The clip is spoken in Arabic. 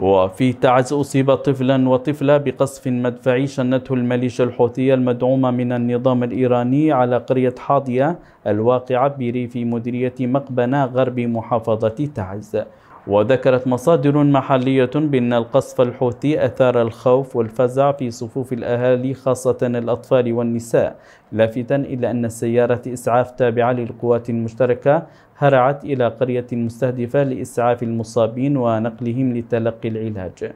وفي تعز أصيب طفلا وطفلة بقصف مدفعي شنته الميليشيا الحوثية المدعومة من النظام الإيراني على قرية حاضية الواقعة بريف مديرية مقبنة غرب محافظة تعز وذكرت مصادر محلية بأن القصف الحوثي أثار الخوف والفزع في صفوف الأهالي خاصة الأطفال والنساء لافتا إلى أن سيارة إسعاف تابعة للقوات المشتركة هرعت إلى قرية مستهدفة لإسعاف المصابين ونقلهم لتلقي العلاج